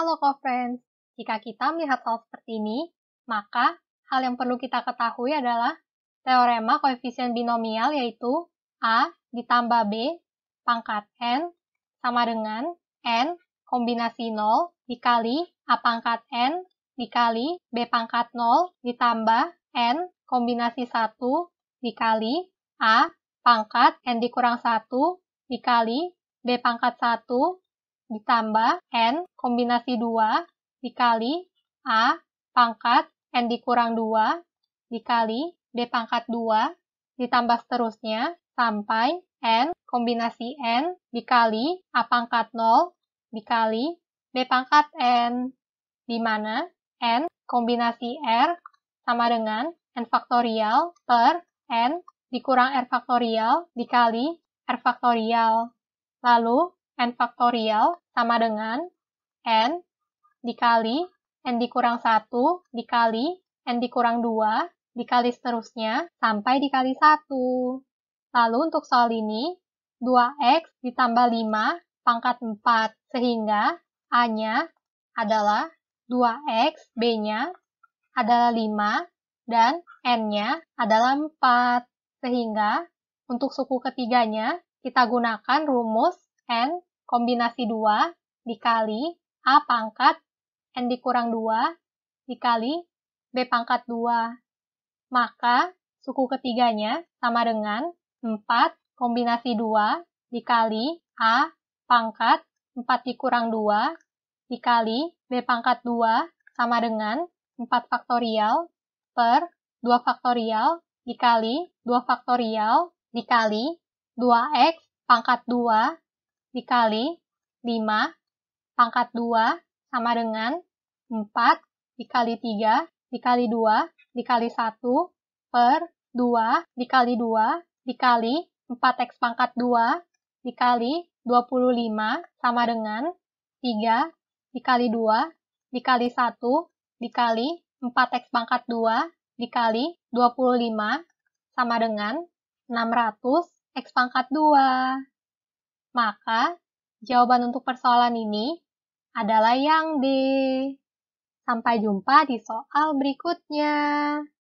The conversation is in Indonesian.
Halo co-friends, jika kita melihat hal seperti ini, maka hal yang perlu kita ketahui adalah teorema koefisien binomial yaitu A ditambah B pangkat N sama dengan N kombinasi 0 dikali A pangkat N dikali B pangkat 0 ditambah N kombinasi 1 dikali A pangkat N dikurang 1 dikali B pangkat 1 ditambah N kombinasi 2 dikali A pangkat N dikurang 2 dikali D pangkat 2 ditambah seterusnya sampai N kombinasi N dikali A pangkat 0 dikali B pangkat N, di mana N kombinasi R sama dengan N faktorial per N dikurang R faktorial dikali R faktorial. Lalu, n faktorial sama dengan n dikali n dikurang 1 dikali n dikurang 2 dikali seterusnya sampai dikali 1. Lalu untuk soal ini, 2x ditambah 5 pangkat 4 sehingga a-nya adalah 2x, b-nya adalah 5 dan n-nya adalah 4. Sehingga untuk suku ketiganya kita gunakan rumus n kombinasi 2 dikali A pangkat N dikurang 2 dikali B pangkat 2. Maka suku ketiganya sama dengan 4 kombinasi 2 dikali A pangkat 4 dikurang 2 dikali B pangkat 2 sama dengan 4 faktorial per 2 faktorial dikali 2 faktorial dikali 2x pangkat 2 dikali 5 pangkat 2 sama dengan 4 dikali 3 dikali 2 dikali 1 per 2 dikali 2 dikali 4x pangkat 2 dikali 25 sama dengan 3 dikali 2 dikali 1 dikali 4x pangkat 2 dikali 25 sama dengan 600 x pangkat 2. Maka, jawaban untuk persoalan ini adalah yang D. Sampai jumpa di soal berikutnya.